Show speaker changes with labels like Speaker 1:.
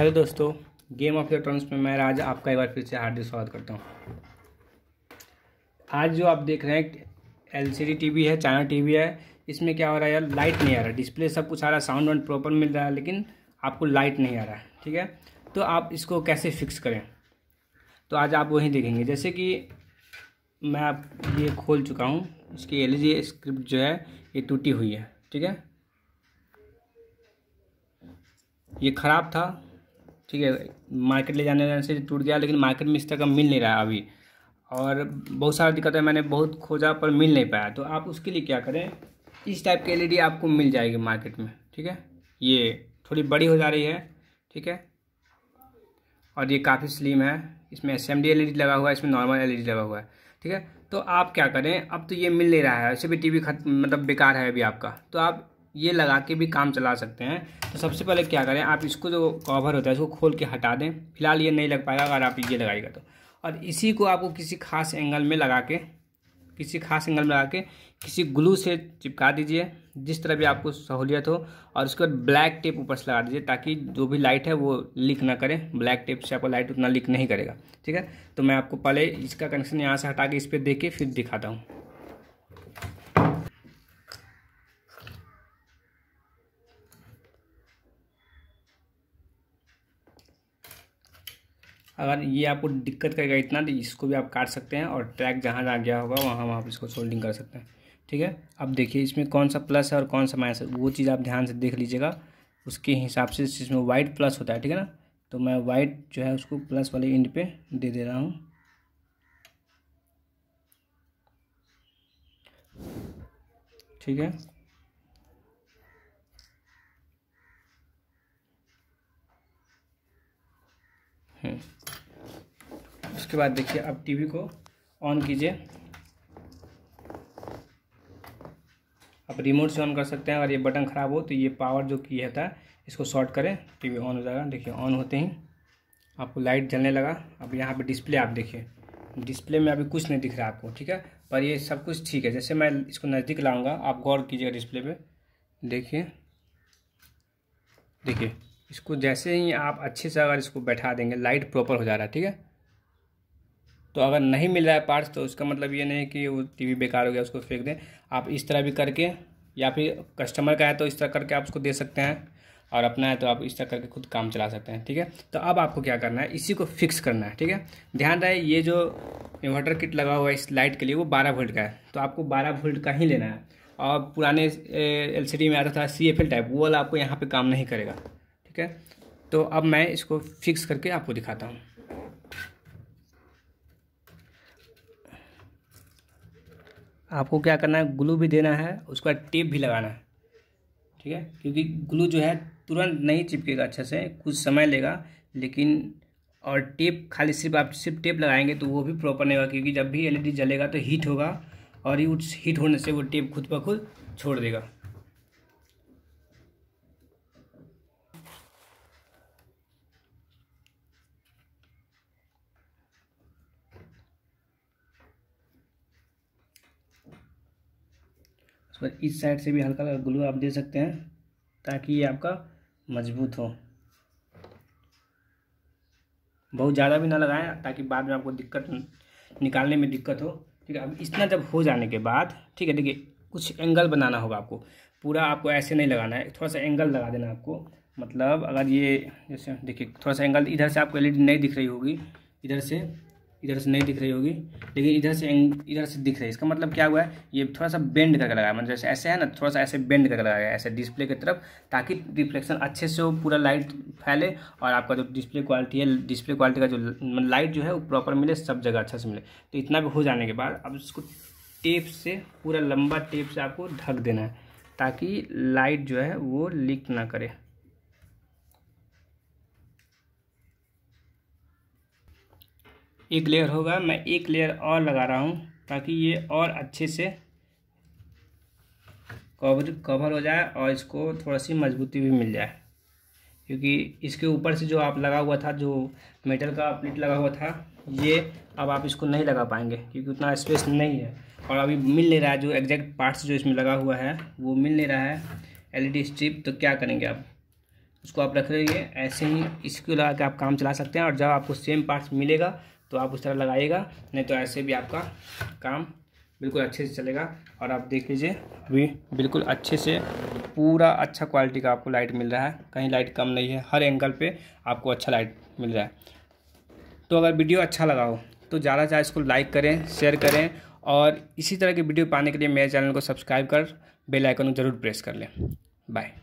Speaker 1: hello दोस्तों game of electronics में मैं आज आपका एक बार फिर से हार्दिक स्वागत करता हूँ आज जो आप देख रहे हैं एलसीडी टीवी है टी टीवी है इसमें क्या हो रहा है यार लाइट नहीं आ रहा है डिस्प्ले सब कुछ आ रहा है साउंड वाउंड प्रॉपर मिल रहा है लेकिन आपको लाइट नहीं आ रहा है ठीक है तो आप इसको कैसे फिक्स करें तो आज आप वही देखेंगे जैसे कि मैं आप ये खोल चुका हूँ इसकी एल स्क्रिप्ट e जो है ये टूटी हुई है ठीक है ये ख़राब था ठीक है मार्केट ले जाने जाने से टूट गया लेकिन मार्केट में इस तरह का मिल नहीं रहा अभी और बहुत सारा दिक्कत है मैंने बहुत खोजा पर मिल नहीं पाया तो आप उसके लिए क्या करें इस टाइप की एलईडी आपको मिल जाएगी मार्केट में ठीक है ये थोड़ी बड़ी हो जा रही है ठीक है और ये काफ़ी स्लिम है इसमें एस एम लगा हुआ है इसमें नॉर्मल एल लगा हुआ है ठीक है तो आप क्या करें अब तो ये मिल नहीं रहा है ऐसे भी टी वी मतलब बेकार है अभी आपका तो आप ये लगा के भी काम चला सकते हैं तो सबसे पहले क्या करें आप इसको जो कवर होता है इसको खोल के हटा दें फिलहाल ये नहीं लग पाएगा अगर आप ये लगाएगा तो और इसी को आपको किसी खास एंगल में लगा के किसी खास एंगल में लगा के किसी ग्लू से चिपका दीजिए जिस तरह भी आपको सहूलियत हो और उसके बाद ब्लैक टेप ऊपर से लगा दीजिए ताकि जो भी लाइट है वो लीक ना करे ब्लैक टेप से आपको लाइट उतना लीक नहीं करेगा ठीक है तो मैं आपको पहले इसका कनेक्शन यहाँ से हटा के इस पर देख के फिर दिखाता हूँ अगर ये आपको दिक्कत करेगा इतना तो इसको भी आप काट सकते हैं और ट्रैक जहाँ जहाँ गया होगा वहाँ वहाँ इसको सोल्डिंग कर सकते हैं ठीक है अब देखिए इसमें कौन सा प्लस है और कौन सा माइनस है वो चीज़ आप ध्यान से देख लीजिएगा उसके हिसाब से इसमें वाइट प्लस होता है ठीक है ना तो मैं वाइट जो है उसको प्लस वाले इंड पे दे दे रहा हूँ ठीक है उसके बाद देखिए आप टीवी को ऑन कीजिए आप रिमोट से ऑन कर सकते हैं अगर ये बटन ख़राब हो तो ये पावर जो की रहता है इसको शॉर्ट करें टीवी ऑन हो जाएगा देखिए ऑन होते ही आपको लाइट जलने लगा अब यहाँ पे डिस्प्ले आप देखिए डिस्प्ले में अभी कुछ नहीं दिख रहा आपको ठीक है पर ये सब कुछ ठीक है जैसे मैं इसको नज़दीक लाऊंगा आप गौर कीजिएगा डिस्प्ले पे देखिए देखिए इसको जैसे ही आप अच्छे से अगर इसको बैठा देंगे लाइट प्रॉपर हो जा रहा है ठीक है तो अगर नहीं मिल रहा है पार्ट्स तो उसका मतलब ये नहीं कि वो टीवी बेकार हो गया उसको फेंक दें आप इस तरह भी करके या फिर कस्टमर का है तो इस तरह करके आप उसको दे सकते हैं और अपना है तो आप इस तरह करके खुद काम चला सकते हैं ठीक है तो अब आपको क्या करना है इसी को फिक्स करना है ठीक है ध्यान रहे ये जो इन्वर्टर किट लगा हुआ है इस लाइट के लिए वो बारह वोल्ट का है तो आपको बारह वोल्ट का ही लेना है और पुराने एल में आता था सी टाइप वो वाला आपको यहाँ पर काम नहीं करेगा ठीक है तो अब मैं इसको फिक्स करके आपको दिखाता हूँ आपको क्या करना है ग्लू भी देना है उसका टेप भी लगाना है ठीक है क्योंकि ग्लू जो है तुरंत नहीं चिपकेगा अच्छे से कुछ समय लेगा लेकिन और टेप खाली सिर्फ आप सिर्फ टेप लगाएंगे तो वो भी प्रॉपर नहीं होगा क्योंकि जब भी एलईडी जलेगा तो हीट होगा और ही उस हीट होने से वो टेप खुद ब खुद छोड़ देगा थोड़ा इस साइड से भी हल्का हल्का ग्लू आप दे सकते हैं ताकि ये आपका मजबूत हो बहुत ज़्यादा भी ना लगाएं ताकि बाद में आपको दिक्कत निकालने में दिक्कत हो ठीक है अब इतना जब हो जाने के बाद ठीक है देखिए कुछ एंगल बनाना होगा आपको पूरा आपको ऐसे नहीं लगाना है थोड़ा सा एंगल लगा देना आपको मतलब अगर ये जैसे देखिए थोड़ा सा एंगल इधर से आपको एल नहीं दिख रही होगी इधर से इधर से नहीं दिख रही होगी लेकिन इधर से इधर से दिख रही है इसका मतलब क्या हुआ है ये थोड़ा सा बेंड करके लगाया मतलब जैसे ऐसे है ना थोड़ा सा ऐसे बेंड करके लगाया गया ऐसे डिस्प्ले की तरफ ताकि रिफ्लेक्शन अच्छे से हो पूरा लाइट फैले और आपका जो डिस्प्ले क्वालिटी है डिस्प्ले क्वालिटी का जो लाइट मतलब जो है वो प्रॉपर मिले सब जगह अच्छा से मिले तो इतना भी हो जाने के बाद अब इसको टेप से पूरा लंबा टेप से आपको ढक देना है ताकि लाइट जो है वो लीक ना करे एक लेयर होगा मैं एक लेयर और लगा रहा हूँ ताकि ये और अच्छे से कवर कवर हो जाए और इसको थोड़ा सी मजबूती भी मिल जाए क्योंकि इसके ऊपर से जो आप लगा हुआ था जो मेटल का प्लेट लगा हुआ था ये अब आप इसको नहीं लगा पाएंगे क्योंकि उतना स्पेस नहीं है और अभी मिल नहीं रहा है जो एग्जैक्ट पार्ट्स जो इसमें लगा हुआ है वो मिल नहीं रहा है एलईडी स्ट्रिप तो क्या करेंगे आप उसको आप रख लेंगे ऐसे ही इसको लगा के आप काम चला सकते हैं और जब आपको सेम पार्ट्स मिलेगा तो आप उस तरह लगाइएगा नहीं तो ऐसे भी आपका काम बिल्कुल अच्छे से चलेगा और आप देख लीजिए अभी बिल्कुल अच्छे से पूरा अच्छा क्वालिटी का आपको लाइट मिल रहा है कहीं लाइट कम नहीं है हर एंगल पे आपको अच्छा लाइट मिल रहा है तो अगर वीडियो अच्छा लगा हो तो ज़्यादा से इसको लाइक करें शेयर करें और इसी तरह की वीडियो पाने के लिए मेरे चैनल को सब्सक्राइब कर बेलाइकन को ज़रूर प्रेस कर लें बाय